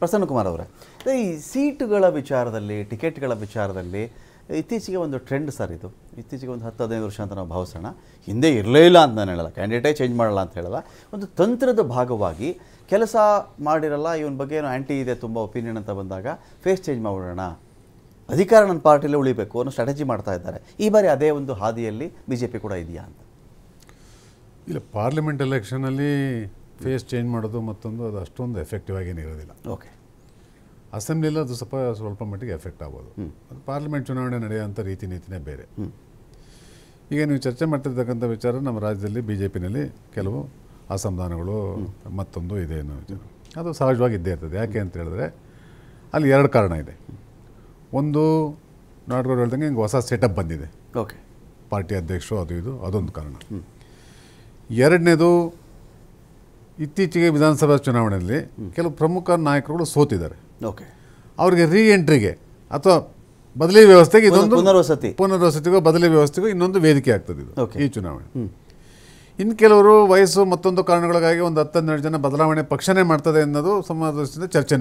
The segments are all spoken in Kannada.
ಪ್ರಸನ್ನ ಕುಮಾರ್ ಅವರೇ ಈ ಸೀಟುಗಳ ವಿಚಾರದಲ್ಲಿ ಟಿಕೆಟ್ಗಳ ವಿಚಾರದಲ್ಲಿ ಇತ್ತೀಚೆಗೆ ಒಂದು ಟ್ರೆಂಡ್ ಸರ್ ಇದು ಇತ್ತೀಚೆಗೆ ಒಂದು ಹತ್ತು ಹದಿನೈದು ವರ್ಷ ಅಂತ ನಾವು ಭಾವಿಸೋಣ ಹಿಂದೆ ಇರಲೇ ಇಲ್ಲ ಅಂತ ನಾನು ಹೇಳಲ್ಲ ಕ್ಯಾಂಡಿಡೇಟೇ ಚೇಂಜ್ ಮಾಡಲ್ಲ ಅಂತ ಹೇಳಲ್ಲ ಒಂದು ತಂತ್ರದ ಭಾಗವಾಗಿ ಕೆಲಸ ಮಾಡಿರಲ್ಲ ಇವನ ಬಗ್ಗೆ ಏನೋ ಆ್ಯಂಟಿ ಇದೆ ತುಂಬ ಒಪಿನಿಯನ್ ಅಂತ ಬಂದಾಗ ಫೇಸ್ ಚೇಂಜ್ ಮಾಡೋಣ ಅಧಿಕಾರ ನನ್ನ ಪಾರ್ಟಿಯಲ್ಲೇ ಉಳಿಬೇಕು ಅನ್ನೋ ಸ್ಟ್ರಾಟಜಿ ಮಾಡ್ತಾ ಇದ್ದಾರೆ ಈ ಬಾರಿ ಅದೇ ಒಂದು ಹಾದಿಯಲ್ಲಿ ಬಿ ಜೆ ಪಿ ಕೂಡ ಇದೆಯಾ ಅಂತ ಇಲ್ಲ ಪಾರ್ಲಿಮೆಂಟ್ ಎಲೆಕ್ಷನಲ್ಲಿ ಫೇಸ್ ಚೇಂಜ್ ಮಾಡೋದು ಮತ್ತೊಂದು ಅದು ಅಷ್ಟೊಂದು ಎಫೆಕ್ಟಿವ್ ಆಗೇನು ಇರೋದಿಲ್ಲ ಓಕೆ ಅಸೆಂಬ್ಲಿಯಲ್ಲಿ ಅದು ಸ್ವಲ್ಪ ಸ್ವಲ್ಪ ಮಟ್ಟಿಗೆ ಎಫೆಕ್ಟ್ ಆಗ್ಬೋದು ಅದು ಪಾರ್ಲಿಮೆಂಟ್ ಚುನಾವಣೆ ನಡೆಯುವಂಥ ರೀತಿ ನೀತಿನೇ ಬೇರೆ ಈಗ ನೀವು ಚರ್ಚೆ ಮಾಡ್ತಿರ್ತಕ್ಕಂಥ ವಿಚಾರ ನಮ್ಮ ರಾಜ್ಯದಲ್ಲಿ ಬಿ ಜೆ ಪಿನಲ್ಲಿ ಕೆಲವು ಅಸಮಾಧಾನಗಳು ಮತ್ತೊಂದು ಇದೆ ಅನ್ನೋ ವಿಚಾರ ಅದು ಸಹಜವಾಗಿ ಇದ್ದೇ ಇರ್ತದೆ ಯಾಕೆ ಅಂತ ಹೇಳಿದ್ರೆ ಅಲ್ಲಿ ಎರಡು ಕಾರಣ ಇದೆ ಒಂದು ನಾಟಕರು ಹೇಳ್ದಂಗೆ ಹಿಂಗೆ ಹೊಸ ಸೆಟಪ್ ಬಂದಿದೆ ಓಕೆ ಪಾರ್ಟಿ ಅಧ್ಯಕ್ಷರು ಅದು ಇದು ಅದೊಂದು ಕಾರಣ ಎರಡನೇದು ಇತ್ತೀಚೆಗೆ ವಿಧಾನಸಭಾ ಚುನಾವಣೆಯಲ್ಲಿ ಕೆಲವು ಪ್ರಮುಖ ನಾಯಕರುಗಳು ಸೋತಿದ್ದಾರೆ ಓಕೆ ಅವರಿಗೆ ರೀ ಎಂಟ್ರಿಗೆ ಅಥವಾ ಬದಲಿ ವ್ಯವಸ್ಥೆಗೆ ಇದೊಂದು ಪುನರ್ವಸತಿ ಪುನರ್ವಸತಿಗೂ ಬದಲಿ ವ್ಯವಸ್ಥೆಗೂ ಇನ್ನೊಂದು ವೇದಿಕೆ ಆಗ್ತದೆ ಇದು ಈ ಚುನಾವಣೆ ಇನ್ನು ಕೆಲವರು ವಯಸ್ಸು ಮತ್ತೊಂದು ಕಾರಣಗಳಿಗಾಗಿ ಒಂದು ಹತ್ತನ್ನೆರಡು ಜನ ಬದಲಾವಣೆ ಪಕ್ಷನೇ ಮಾಡ್ತದೆ ಅನ್ನೋದು ಸಮಾಜದಿಂದ ಚರ್ಚೆ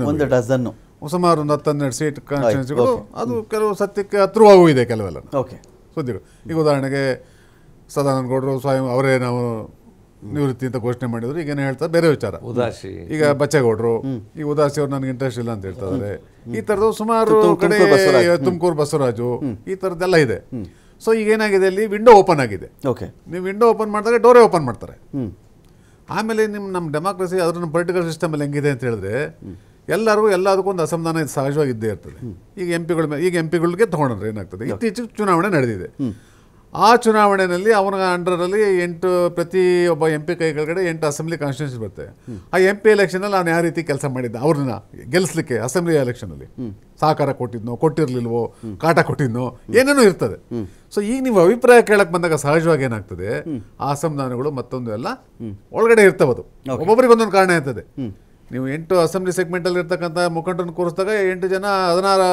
ಸುಮಾರು ಒಂದು ಹತ್ತನ್ನೆರಡು ಸೀಟ್ ಕಾನ್ಸ್ಟಿಟ್ಯೂನ್ಸಿಗಳು ಅದು ಕೆಲವು ಸತ್ಯಕ್ಕೆ ಹತ್ರವಾಗೂ ಇದೆ ಕೆಲವೆಲ್ಲ ಓಕೆ ಸುದ್ದಿಗಳು ಈಗ ಉದಾಹರಣೆಗೆ ಸದಾನಂದ ಗೌಡರು ಸ್ವಯಂ ಅವರೇ ನಾವು ನಿವೃತ್ತಿ ಅಂತ ಘೋಷಣೆ ಮಾಡಿದ್ರು ಈಗ ಏನು ಹೇಳ್ತಾರೆ ಬೇರೆ ವಿಚಾರ ಉದಾಸಿ ಈಗ ಬಚ್ಚೇಗೌಡರು ಈಗ ಉದಾಸಿ ಅವ್ರು ನನಗೆ ಇಂಟ್ರೆಸ್ಟ್ ಇಲ್ಲ ಅಂತ ಹೇಳ್ತಾರೆ ಈ ತರದ್ದು ಸುಮಾರು ಕಡೆ ತುಮಕೂರು ಬಸವರಾಜು ಈ ಥರದ್ದೆಲ್ಲ ಇದೆ ಸೊ ಈಗ ಏನಾಗಿದೆ ಅಲ್ಲಿ ವಿಂಡೋ ಓಪನ್ ಆಗಿದೆ ಓಕೆ ನೀವು ವಿಂಡೋ ಓಪನ್ ಮಾಡಿದಾಗ ಡೋರೇ ಓಪನ್ ಮಾಡ್ತಾರೆ ಆಮೇಲೆ ನಿಮ್ಮ ನಮ್ಮ ಡೆಮಾಕ್ರಸಿ ಅದ್ರ ನಮ್ಮ ಪೊಲಿಟಿಕಲ್ ಅಲ್ಲಿ ಹೆಂಗಿದೆ ಅಂತ ಹೇಳಿದ್ರೆ ಎಲ್ಲರೂ ಎಲ್ಲದಕ್ಕೂ ಒಂದು ಅಸಮಾಧಾನ ಸಹಜವಾಗಿ ಇದ್ದೇ ಇರ್ತದೆ ಈಗ ಎಂ ಪಿಗಳ ಈಗ ಎಂ ಪಿಗಳಿಗೆ ತಗೊಂಡ್ರೆ ಏನಾಗ್ತದೆ ಇತ್ತೀಚೆಗೆ ಚುನಾವಣೆ ನಡೆದಿದೆ ಆ ಚುನಾವಣೆಯಲ್ಲಿ ಅವನ ಅಂಡರಲ್ಲಿ ಎಂಟು ಪ್ರತಿ ಒಬ್ಬ ಎಂ ಪಿ ಕೈ ಎಂಟು ಅಸೆಂಬ್ಲಿ ಕಾನ್ಸ್ಟಿಟ್ಯೂನ್ಸಿ ಬರುತ್ತೆ ಆ ಎಂ ಪಿ ಎಲೆಕ್ಷನಲ್ಲಿ ನಾನು ಯಾವ ರೀತಿ ಕೆಲಸ ಮಾಡಿದ್ದೆ ಅವ್ರನ್ನ ಗೆಲ್ಲಿಸ್ಲಿಕ್ಕೆ ಅಸೆಂಬ್ಲಿ ಎಲೆಕ್ಷನಲ್ಲಿ ಸಹಕಾರ ಕೊಟ್ಟಿದ್ನೋ ಕೊಟ್ಟಿರಲಿಲ್ವೋ ಕಾಟ ಕೊಟ್ಟಿದ್ನೋ ಏನೇನೋ ಇರ್ತದೆ ಸೊ ಈಗ ನೀವು ಅಭಿಪ್ರಾಯ ಕೇಳಕ್ಕೆ ಬಂದಾಗ ಸಹಜವಾಗಿ ಏನಾಗ್ತದೆ ಆ ಅಸಮಾಧಾನಗಳು ಮತ್ತೊಂದು ಎಲ್ಲ ಒಳಗಡೆ ಇರ್ತವದು ಒಬ್ಬೊಬ್ಬರಿಗೆ ಒಂದೊಂದು ಕಾರಣ ಇರ್ತದೆ ನೀವು ಎಂಟು ಅಸೆಂಬ್ಲಿ ಸೆಗ್ಮೆಂಟ್ ಅಲ್ಲಿ ಇರ್ತಕ್ಕಂಥ ಮುಖಂಡರನ್ನು ಕೂರಿಸಿದಾಗ ಎಂಟು ಜನ ಹದಿನಾರು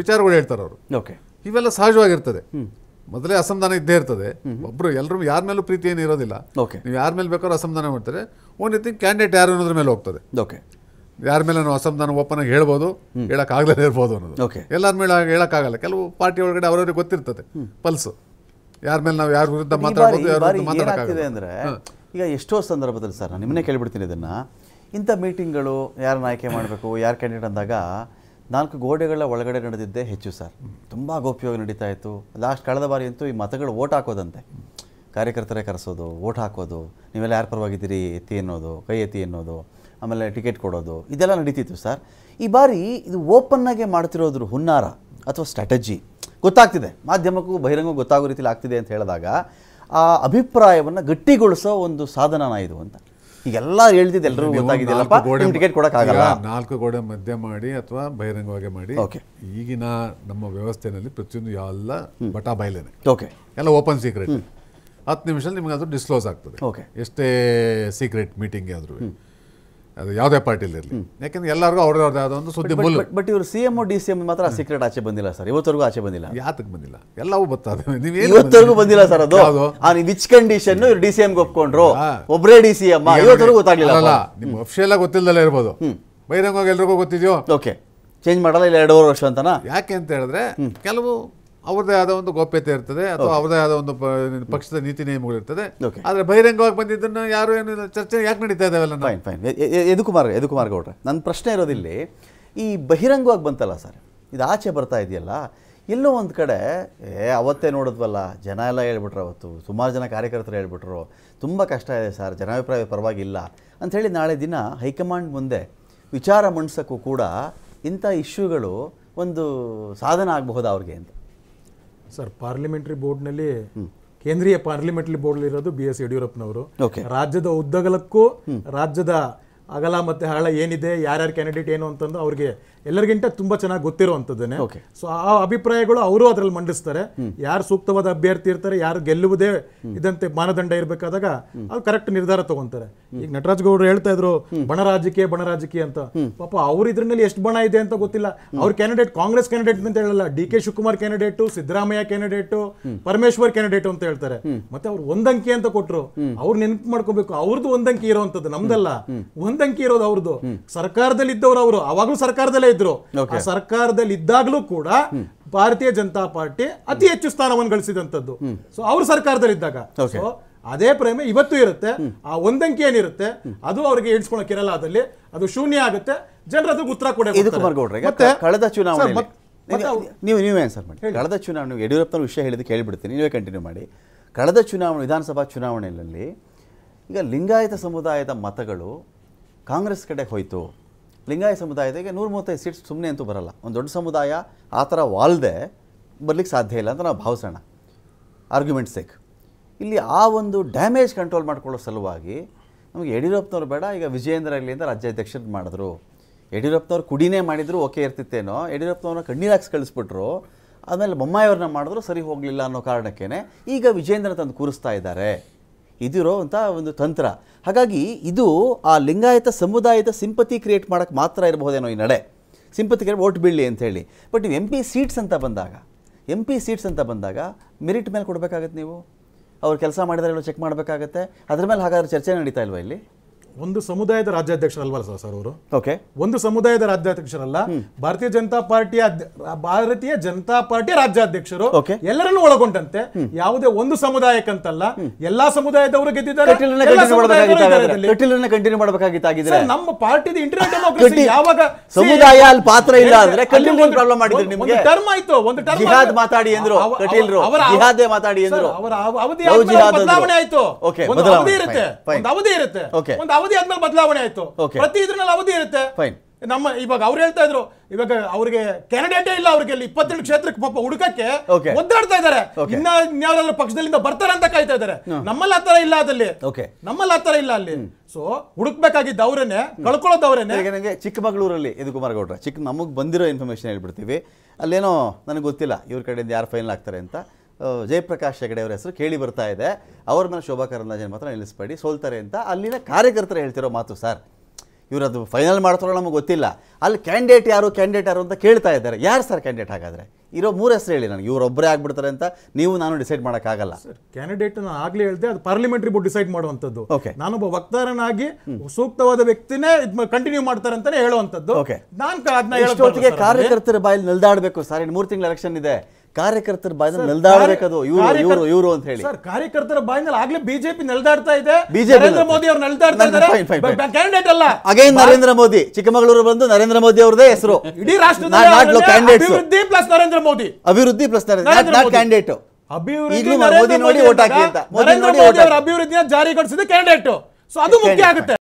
ವಿಚಾರಗಳು ಹೇಳ್ತಾರೆ ಅವರು ಇವೆಲ್ಲ ಸಹಜವಾಗಿರ್ತದೆ ಮೊದಲೇ ಅಸಮಾಧಾನ ಇದ್ದೇ ಇರ್ತದೆ ಒಬ್ರು ಎಲ್ಲರೂ ಯಾರ ಮೇಲೂ ಪ್ರೀತಿ ಏನು ಇರೋದಿಲ್ಲ ಓಕೆ ನೀವು ಯಾರ ಮೇಲೆ ಬೇಕಾದ್ರೂ ಅಸಮಾಧಾನ ಮಾಡ್ತಾರೆ ಒಂದು ರೀತಿ ಕ್ಯಾಂಡಿಡೇಟ್ ಯಾರು ಅನ್ನೋದ್ರ ಮೇಲೆ ಹೋಗ್ತದೆ ಓಕೆ ಯಾರ ಮೇಲೆ ನಾವು ಅಸಮಾಧಾನ ಓಪನ್ ಆಗಿ ಹೇಳ್ಬೋದು ಆಗಲೇ ಇರ್ಬೋದು ಅನ್ನೋದು ಓಕೆ ಎಲ್ಲರ ಮೇಲೆ ಆಗಲ್ಲ ಕೆಲವು ಪಾರ್ಟಿ ಒಳಗಡೆ ಅವರವ್ರಿಗೆ ಗೊತ್ತಿರ್ತದೆ ಪಲ್ಸು ಯಾರ ಮೇಲೆ ನಾವು ಯಾರ ವಿರುದ್ಧ ಮಾತಾಡಬಹುದು ಈಗ ಎಷ್ಟೋ ಸಂದರ್ಭದಲ್ಲಿ ಸರ್ ನಾನು ನಿಮ್ಮನ್ನೇ ಕೇಳಿಬಿಡ್ತೀನಿ ಇದನ್ನ ಇಂಥ ಮೀಟಿಂಗ್ಗಳು ಯಾರನ್ನ ಆಯ್ಕೆ ಮಾಡಬೇಕು ಯಾರು ಕ್ಯಾಂಡಿಡೇಟ್ ಅಂದಾಗ ನಾಲ್ಕು ಗೋಡೆಗಳ ಒಳಗಡೆ ನಡೆದಿದ್ದೇ ಹೆಚ್ಚು ಸರ್ ತುಂಬ ಗೋಪ್ಯವಾಗಿ ನಡೀತಾ ಇತ್ತು ಲಾಸ್ಟ್ ಕಳೆದ ಬಾರಿ ಅಂತೂ ಈ ಮತಗಳು ಓಟ್ ಹಾಕೋದಂತೆ ಕಾರ್ಯಕರ್ತರೇ ಕರೆಸೋದು ಓಟ್ ಹಾಕೋದು ನೀವೆಲ್ಲ ಯಾರು ಪರವಾಗಿದ್ದೀರಿ ಎತ್ತಿ ಅನ್ನೋದು ಕೈ ಎತ್ತಿ ಅನ್ನೋದು ಆಮೇಲೆ ಟಿಕೆಟ್ ಕೊಡೋದು ಇದೆಲ್ಲ ನಡೀತಿತ್ತು ಸರ್ ಈ ಬಾರಿ ಇದು ಓಪನ್ನಾಗೆ ಮಾಡ್ತಿರೋದ್ರ ಹುನ್ನಾರ ಅಥವಾ ಸ್ಟ್ರಾಟಜಿ ಗೊತ್ತಾಗ್ತಿದೆ ಮಾಧ್ಯಮಕ್ಕೂ ಬಹಿರಂಗಕ್ಕೂ ಗೊತ್ತಾಗೋ ರೀತಿಯಲ್ಲಿ ಆಗ್ತಿದೆ ಅಂತ ಹೇಳಿದಾಗ ಆ ಅಭಿಪ್ರಾಯವನ್ನು ಗಟ್ಟಿಗೊಳಿಸೋ ಒಂದು ಸಾಧನನ ಇದು ಅಂತ ಈಗೆಲ್ಲ ಹೇಳ್ತಿದ್ದೆ ಎಲ್ಲರೂ ಗೊತ್ತಾಗಿದೆಯಲ್ಲಪ್ಪ ಟಿಕೆಟ್ ಕೊಡೋಕ್ಕಾಗಲ್ಲ ನಾಲ್ಕು ಗೋಡೆ ಮಧ್ಯೆ ಮಾಡಿ ಅಥವಾ ಬಹಿರಂಗವಾಗಿ ಮಾಡಿ ಓಕೆ ಈಗಿನ ನಮ್ಮ ವ್ಯವಸ್ಥೆಯಲ್ಲಿ ಪ್ರತಿಯೊಂದು ಎಲ್ಲ ಬಟಾ ಬಯಲೇನೆ ಓಕೆ ಎಲ್ಲ ಓಪನ್ ಸೀಕ್ರೆಟ್ ಹತ್ತು ನಿಮಿಷದಲ್ಲಿ ನಿಮಗೆ ಅದು ಡಿಸ್ಕ್ಲೋಸ್ ಆಗ್ತದೆ ಓಕೆ ಎಷ್ಟೇ ಸೀಕ್ರೆಟ್ ಮೀಟಿಂಗ್ ಆದ್ರೂ ಅದು ಯಾವುದೇ ಇರಲಿ ಯಾಕೆಂದ್ರೆ ಎಲ್ಲರಿಗೂ ಅವ್ರದ್ದು ಯಾವುದೋ ಒಂದು ಸುದ್ದಿ ಬಟ್ ಇವರು C M D C M ಮಾತ್ರ ಸೀಕ್ರೆಟ್ ಆಚೆ ಬಂದಿಲ್ಲ ಸರ್ ಇವತ್ತವರೆಗೂ ಆಚೆ ಬಂದಿಲ್ಲ ಯಾತಕ್ಕೆ ಬಂದಿಲ್ಲ ಎಲ್ಲವೂ ಬರ್ತದೆ ನೀವು ಇವತ್ತವರೆಗೂ ಬಂದಿಲ್ಲ ಸರ್ ಅದು ವಿಚ್ ಕಂಡೀಷನ್ ಇವ್ರು ಡಿ ಸಿ ಎಮ್ಗೆ ಒಪ್ಕೊಂಡ್ರು ಒಬ್ಬರೇ ಡಿ ಸಿ ಎಮ್ ಇವತ್ತರೆಗೂ ಗೊತ್ತಾಗ್ಲಿಲ್ಲ ಅಲ್ಲ ನಿಮ್ಗೆ ಅಫಿಷಿಯಲ್ ಆಗಿ ಗೊತ್ತಿಲ್ಲದಲ್ಲ ಇರ್ಬೋದು ಬಹಿರಂಗವಾಗಿ ಎಲ್ರಿಗೂ ಗೊತ್ತಿದ್ಯೋ ಓಕೆ ಚೇಂಜ್ ಮಾಡಲ್ಲ ಇಲ್ಲ ಎರಡೂವರೆ ವರ್ಷ ಅಂತನಾ ಯಾಕೆ ಅಂತ ಹೇಳಿದ್ರೆ ಕೆಲವು ಅವ್ರದೇ ಆದ ಒಂದು ಗೌಪ್ಯತೆ ಇರ್ತದೆ ಅಥವಾ ಅವ್ರದೇ ಆದ ಒಂದು ಪಕ್ಷದ mm. ನೀತಿ ನಿಯಮಗಳಿರ್ತದೆ ಆದರೆ ಬಹಿರಂಗವಾಗಿ ಬಂದಿದ್ದನ್ನು ಯಾರು ಏನು ಚರ್ಚೆ ಯಾಕೆ ನಡೀತಾ ಇದ್ದಾವೆಲ್ಲ ಫೈನ್ ಫೈನ್ ಯದುಕುಮಾರ್ ಯದುಕುಮಾರ್ ಗೌಡ್ರೆ ನನ್ನ ಪ್ರಶ್ನೆ ಇರೋದಿಲ್ಲಿ ಈ ಬಹಿರಂಗವಾಗಿ ಬಂತಲ್ಲ ಸರ್ ಇದು ಆಚೆ ಬರ್ತಾ ಇದೆಯಲ್ಲ ಎಲ್ಲೋ ಒಂದು ಕಡೆ ಏ ಅವತ್ತೇ ನೋಡಿದ್ವಲ್ಲ ಜನ ಎಲ್ಲ ಹೇಳ್ಬಿಟ್ರು ಅವತ್ತು ಸುಮಾರು ಜನ ಕಾರ್ಯಕರ್ತರು ಹೇಳ್ಬಿಟ್ರು ತುಂಬ ಕಷ್ಟ ಇದೆ ಸರ್ ಜನಾಭಿಪ್ರಾಯ ಪರವಾಗಿಲ್ಲ ಅಂಥೇಳಿ ನಾಳೆ ದಿನ ಹೈಕಮಾಂಡ್ ಮುಂದೆ ವಿಚಾರ ಮಂಡಿಸೋಕ್ಕೂ ಕೂಡ ಇಂಥ ಇಶ್ಯೂಗಳು ಒಂದು ಸಾಧನ ಆಗಬಹುದು ಅವ್ರಿಗೆ ಅಂತ ಸರ್ ಪಾರ್ಲಿಮೆಂಟರಿ ನಲ್ಲಿ ಕೇಂದ್ರೀಯ ಪಾರ್ಲಿಮೆಂಟರಿ ಬೋರ್ಡ್ ಇರೋದು ಬಿ ಎಸ್ ಯಡಿಯೂರಪ್ಪನವರು ರಾಜ್ಯದ ಉದ್ದಗಲಕ್ಕೂ ರಾಜ್ಯದ ಅಗಲ ಮತ್ತೆ ಹಳ ಏನಿದೆ ಯಾರ್ಯಾರು ಕ್ಯಾಂಡಿಡೇಟ್ ಏನು ಅಂತಂದು ಅವ್ರಿಗೆ ಎಲ್ಲರಿಗಿಂತ ತುಂಬಾ ಚೆನ್ನಾಗಿ ಗೊತ್ತಿರುವಂತದ್ದನ್ನೇ ಓಕೆ ಸೊ ಆ ಅಭಿಪ್ರಾಯಗಳು ಅವರು ಅದರಲ್ಲಿ ಮಂಡಿಸ್ತಾರೆ ಯಾರು ಸೂಕ್ತವಾದ ಅಭ್ಯರ್ಥಿ ಇರ್ತಾರೆ ಯಾರು ಗೆಲ್ಲುವುದೇ ಇದಂತೆ ಮಾನದಂಡ ಇರಬೇಕಾದಾಗ ಅವ್ರು ಕರೆಕ್ಟ್ ನಿರ್ಧಾರ ತಗೊಂತಾರೆ ಈಗ ನಟರಾಜ್ ಗೌಡರು ಹೇಳ್ತಾ ಇದ್ರು ಬಣ ರಾಜಕೀಯ ಬಣ ರಾಜಕೀಯ ಅಂತ ಪಾಪ ಅವ್ರ ಇದ್ರಲ್ಲಿ ಎಷ್ಟು ಬಣ ಇದೆ ಅಂತ ಗೊತ್ತಿಲ್ಲ ಅವ್ರ ಕ್ಯಾಂಡಿಡೇಟ್ ಕಾಂಗ್ರೆಸ್ ಕ್ಯಾಂಡಿಡೇಟ್ ಅಂತ ಹೇಳಲ್ಲ D K Shivakumar candidate Siddaramaiah candidate Parameshwar candidate ಅಂತ ಹೇಳ್ತಾರೆ ಮತ್ತೆ ಅವ್ರು ಒಂದಂಕಿ ಅಂತ ಕೊಟ್ಟರು ಅವ್ರು ನೆನಪು ಮಾಡ್ಕೋಬೇಕು ಅವ್ರದ್ದು ಒಂದಂಕಿ ಇರೋವಂಥದ್ದು ನಮ್ದಲ್ಲ ಒಂದ್ ತಂಕಿ ಇರೋದು ಅವ್ರದ್ದು ಸರ್ಕಾರದಲ್ಲಿ ಇದ್ದವರು ಅವರು ಅವಾಗಲೂ ಸರ್ಕಾರದಲ್ಲೇ ಇದ್ರು ಆ ಸರ್ಕಾರದಲ್ಲಿ ಇದ್ದಾಗಲೂ ಕೂಡ ಭಾರತೀಯ ಜನತಾ ಪಾರ್ಟಿ ಅತಿ ಹೆಚ್ಚು ಸ್ಥಾನವನ್ನು ಗಳಿಸಿದಂತದ್ದು ಸೊ ಅವ್ರ ಸರ್ಕಾರದಲ್ಲಿ ಇದ್ದಾಗ ಸೊ ಅದೇ ಪ್ರೇಮ ಇವತ್ತು ಇರುತ್ತೆ ಆ ಒಂದಂಕಿ ಏನಿರುತ್ತೆ ಅದು ಅವರಿಗೆ ಇಳಿಸ್ಕೊಳಕ್ ಇರಲ್ಲ ಅದಲ್ಲಿ ಅದು ಶೂನ್ಯ ಆಗುತ್ತೆ ಜನರ ಅದಕ್ಕೆ ಉತ್ತರ ಕೊಡ ಕಳೆದ ಚುನಾವಣೆ ನೀವು ನೀವೇ ಆನ್ಸರ್ ಮಾಡಿ ಕಳೆದ ಚುನಾವಣೆ ಯಡಿಯೂರಪ್ಪನ ವಿಷಯ ಹೇಳಿದಕ್ಕೆ ಕೇಳಿಬಿಡ್ತೀನಿ ನೀವೇ ಕಂಟಿನ್ಯೂ ಮಾಡಿ ಕಳೆದ ಚುನಾವಣೆ ವಿಧಾನಸಭಾ ಚುನಾವಣೆಯಲ್ಲಿ ಈಗ ಲಿಂಗಾಯತ ಸಮುದಾಯದ ಮತಗಳು ಕಾಂಗ್ರೆಸ್ ಕಡೆ ಹೋಯಿತು ಲಿಂಗಾಯ ಸಮುದಾಯದಾಗೆ ನೂರ ಮೂವತ್ತೈದು ಸೀಟ್ಸ್ ಸುಮ್ಮನೆ ಅಂತೂ ಬರಲ್ಲ ಒಂದು ದೊಡ್ಡ ಸಮುದಾಯ ಆ ಥರ ವಾಲ್ದೆ ಬರಲಿಕ್ಕೆ ಸಾಧ್ಯ ಇಲ್ಲ ಅಂತ ನಾವು ಭಾವಿಸೋಣ ಆರ್ಗ್ಯುಮೆಂಟ್ ಸೇಕ್ ಇಲ್ಲಿ ಆ ಒಂದು ಡ್ಯಾಮೇಜ್ ಕಂಟ್ರೋಲ್ ಮಾಡ್ಕೊಳ್ಳೋ ಸಲುವಾಗಿ ನಮಗೆ ಯಡಿಯೂರಪ್ಪನವ್ರು ಬೇಡ ಈಗ ವಿಜಯೇಂದ್ರ ಇಲ್ಲಿಂದ ರಾಜ್ಯಾಧ್ಯಕ್ಷರು ಮಾಡಿದ್ರು ಯಡಿಯೂರಪ್ಪನವ್ರು ಕುಡಿನೇ ಮಾಡಿದ್ರು ಓಕೆ ಇರ್ತಿತ್ತೇನೋ ಯಡಿಯೂರಪ್ಪನವ್ರನ್ನ ಕಣ್ಣೀರಾಕ್ಸ್ ಕಳಿಸ್ಬಿಟ್ರು ಆಮೇಲೆ ಬೊಮ್ಮಾಯಿಯವ್ರನ್ನ ಮಾಡಿದ್ರು ಸರಿ ಹೋಗಲಿಲ್ಲ ಅನ್ನೋ ಕಾರಣಕ್ಕೇ ಈಗ ವಿಜೇಂದ್ರ ತಂದು ಕೂರಿಸ್ತಾ ಇದ್ದಾರೆ ಇದಿರೋ ಅಂತ ಒಂದು ತಂತ್ರ ಹಾಗಾಗಿ ಇದು ಆ ಲಿಂಗಾಯತ ಸಮುದಾಯದ ಸಿಂಪತಿ ಕ್ರಿಯೇಟ್ ಮಾಡೋಕ್ಕೆ ಮಾತ್ರ ಇರಬಹುದೇನೋ ಈ ನಡೆ ಸಿಂಪತಿ ಕ್ರಿಯೇಟ್ ಓಟ್ ಬೀಳಲಿ ಅಂಥೇಳಿ ಬಟ್ ನೀವು ಎಂ ಪಿ ಸೀಟ್ಸ್ ಅಂತ ಬಂದಾಗ ಎಂ ಪಿ ಸೀಟ್ಸ್ ಅಂತ ಬಂದಾಗ ಮೆರಿಟ್ ಮೇಲೆ ಕೊಡಬೇಕಾಗತ್ತೆ ನೀವು ಅವ್ರು ಕೆಲಸ ಮಾಡಿದಾರೆ ಚೆಕ್ ಮಾಡಬೇಕಾಗತ್ತೆ ಅದ್ರ ಮೇಲೆ ಹಾಗಾದ್ರೆ ಚರ್ಚೆ ನಡೀತಾ ಇಲ್ವಾ ಇಲ್ಲಿ ಒಂದು ಸಮುದಾಯದ ರಾಜ್ಯಾಧ್ಯಕ್ಷರಲ್ವಲ್ಲ ಸರ್ ಸರ್ ಅವರು ಓಕೆ ಒಂದು ಸಮುದಾಯದ ರಾಜ್ಯಾಧ್ಯಕ್ಷರಲ್ಲ ಭಾರತೀಯ ಜನತಾ ಪಾರ್ಟಿಯ ಭಾರತೀಯ ಜನತಾ ಪಾರ್ಟಿಯ ರಾಜ್ಯಾಧ್ಯಕ್ಷರು ಎಲ್ಲರನ್ನೂ ಒಳಗೊಂಡಂತೆ ಯಾವುದೇ ಒಂದು ಸಮುದಾಯಕ್ಕಂತಲ್ಲ ಎಲ್ಲಾ ಸಮುದಾಯದವರು ಗೆದ್ದಿದ್ದಾರೆ ಕಂಟಿನ್ಯೂ ಮಾಡಬೇಕಾಗಿತ್ತಾಗಿದೆ ನಮ್ಮ ಪಾರ್ಟಿದ ಇಂಟರ್ನೆಟ್ ಡೆಮೋಕ್ರಸಿ ಯಾವಾಗ ಸಮುದಾಯ ಅಲ್ಲಿ ಪಾತ್ರ ಇಲ್ಲ ಅಂದ್ರೆ ಒಂದು ಪ್ರಾಬ್ಲಮ್ ಮಾಡಿದ್ರೆ ನಿಮಗೆ ಟರ್ಮ್ ಆಯ್ತು ಒಂದು ಟರ್ಮ್ ಜಿಹಾದ್ ಮಾತಾಡಿ ಅಂದ್ರು ಕಟೀಲ್ರು ಜಿಹಾದ್ ಮಾತಾಡಿ ಎಂದ್ರು ಅವರ ಅವಧಿ ಬದಲಾವಣೆ ಆಯ್ತು ಒಂದು ಅವಧಿ ಇರುತ್ತೆ ಒಂದು ಅವಧಿ ಇರುತ್ತೆ ಒಂದು ಅವಧಿ ಆದ್ಮೇಲೆ ಬದಲಾವಣೆ ಆಯ್ತು ಪ್ರತಿ ಇದ್ರಲ್ಲಿ ಅವಧಿ ಇರುತ್ತೆ ನಮ್ಮ ಇವಾಗ ಅವ್ರು ಹೇಳ್ತಾ ಇದ್ರು ಇವಾಗ ಅವ್ರಿಗೆ ಕ್ಯಾಂಡಿಡೇಟೇ ಇಲ್ಲ ಅವ್ರಿಗೆ ಇಪ್ಪತ್ತೆರಡು ಕ್ಷೇತ್ರಕ್ಕೆ ಪಾಪ ಹುಡುಕಕ್ಕೆ ಒದ್ದಾಡ್ತಾ ಇದ್ದಾರೆ ಇನ್ನ ಇನ್ಯಾವ್ದಾದ್ರು ಪಕ್ಷದಲ್ಲಿಂದ ಬರ್ತಾರೆ ಅಂತ ಕಾಯ್ತಾ ಇದ್ದಾರೆ ನಮ್ಮಲ್ಲಿ ಆತರ ಇಲ್ಲ ಅದಲ್ಲಿ ನಮ್ಮಲ್ಲಿ ಆತರ ಇಲ್ಲ ಅಲ್ಲಿ ಸೊ ಹುಡುಕ್ಬೇಕಾಗಿದ್ದು ಅವರೇನೆ ಕಳ್ಕೊಳ್ಳೋದವ್ರೇನೆ ನನಗೆ ಚಿಕ್ಕಮಗಳೂರಲ್ಲಿ ಇದು ಕುಮಾರಗೌಡ್ರ ಚಿಕ್ಕ ನಮಗೆ ಬಂದಿರೋ ಇನ್ಫಾರ್ಮೇಶನ್ ಹೇಳ್ಬಿಡ್ತೀವಿ ಅಲ್ಲೇನೋ ನನಗೆ ಗೊತ್ತಿಲ್ಲ ಇವ್ರ ಕಡೆಯಿಂದ ಯಾರು ಫೈನಲ್ ಆಗ್ತಾರೆ ಅಂತ ಜಯಪ್ರಕಾಶ್ ಹೆಗಡೆ ಅವರ ಹೆಸರು ಕೇಳಿ ಬರ್ತಾ ಇದೆ ಅವ್ರ ಮೇಲೆ ಶೋಭಾ ಕರಂದಾಜನ್ ಮಾತ್ರ ನಿಲ್ಲಿಸ್ಬೇಡಿ ಸೋಲ್ತಾರೆ ಅಂತ ಅಲ್ಲಿನ ಕಾರ್ಯಕರ್ತರು ಹೇಳ್ತಿರೋ ಮಾತು ಸರ್ ಇವರು ಅದು ಫೈನಲ್ ಮಾಡ್ತಾರೋ ನಮಗೆ ಗೊತ್ತಿಲ್ಲ ಅಲ್ಲಿ ಕ್ಯಾಂಡಿಡೇಟ್ ಯಾರು ಕ್ಯಾಂಡಿಡೇಟ್ ಯಾರು ಅಂತ ಕೇಳ್ತಾ ಇದ್ದಾರೆ ಯಾರು ಸರ್ ಕ್ಯಾಂಡಿಡೇಟ್ ಹಾಗಾದರೆ ಇರೋ ಮೂರು ಹೆಸರು ಹೇಳಿ ನನಗೆ ಇವರೊಬ್ಬರೇ ಆಗ್ಬಿಡ್ತಾರೆ ಅಂತ ನೀವು ನಾನು ಡಿಸೈಡ್ ಮಾಡೋಕ್ಕಾಗಲ್ಲ ಸರ್ ಕ್ಯಾಂಡಿಡೇಟ್ ನಾನು ಆಗಲೇ ಹೇಳಿದೆ ಅದು ಪಾರ್ಲಿಮೆಂಟ್ರಿ ಬೋರ್ಡ್ ಡಿಸೈಡ್ ಮಾಡುವಂಥದ್ದು ಓಕೆ ನಾನೊಬ್ಬ ವಕ್ತಾರನಾಗಿ ಸೂಕ್ತವಾದ ವ್ಯಕ್ತಿನೇ ಇದು ಕಂಟಿನ್ಯೂ ಮಾಡ್ತಾರೆ ಅಂತಲೇ ಹೇಳುವಂಥದ್ದು ಓಕೆ ನಾನು ಕಾರ್ಯಕರ್ತರ ಬಾಯಲ್ಲಿ ನಿಲ್ದಾಡಬೇಕು ಸರ್ ಇನ್ನು ಮೂರು ತಿಂಗಳ ಎಲೆಕ್ಷನ್ ಇದೆ ಕಾರ್ಯಕರ್ತರ ಬಾಯಿಂದ ನೆಲದಾಡಬೇಕದು ಇವರು ಇವರು ಅಂತ ಹೇಳಿ ಸರ್ ಕಾರ್ಯಕರ್ತರ ಬಾಯಿಂದ ಆಗ್ಲೇ ಬಿಜೆಪಿ ನೆಲ್ದಾಡ್ತಾ ಇದೆ ನರೇಂದ್ರ ಮೋದಿ ಅವರು ನೆಲ್ದಾಡ್ತಾ ಇದ್ದಾರೆ ಕ್ಯಾಂಡಿಡೇಟ್ ಅಲ್ಲ ಅಗೈನ್ ನರೇಂದ್ರ ಮೋದಿ ಚಿಕ್ಕಮಗಳೂರು ಬಂದು ನರೇಂದ್ರ ಮೋದಿ ಅವರದೇ ಹೆಸರು ಇಡೀ ರಾಷ್ಟ್ರದ ಅಭಿವೃದ್ಧಿ ಪ್ಲಸ್ ನರೇಂದ್ರ ಮೋದಿ ಅಭಿವೃದ್ಧಿ ಪ್ಲಸ್ ನರೇಂದ್ರ ಕ್ಯಾಂಡಿಡೇಟ್ ಅಭಿವೃದ್ಧಿ ಮೋದಿ ನೋಡಿ ಓಟ್ ಹಾಕಿ ಅಂತ ನರೇಂದ್ರ ಮೋದಿ ಅವರ ಅಭಿವೃದ್ಧಿಯ ಜಾರಿಗೊಳಿಸಿದ ಕ್ಯಾಂಡಿಡೇಟ್ ಸೊ ಅದು ಮುಖ್ಯ ಆಗುತ್ತೆ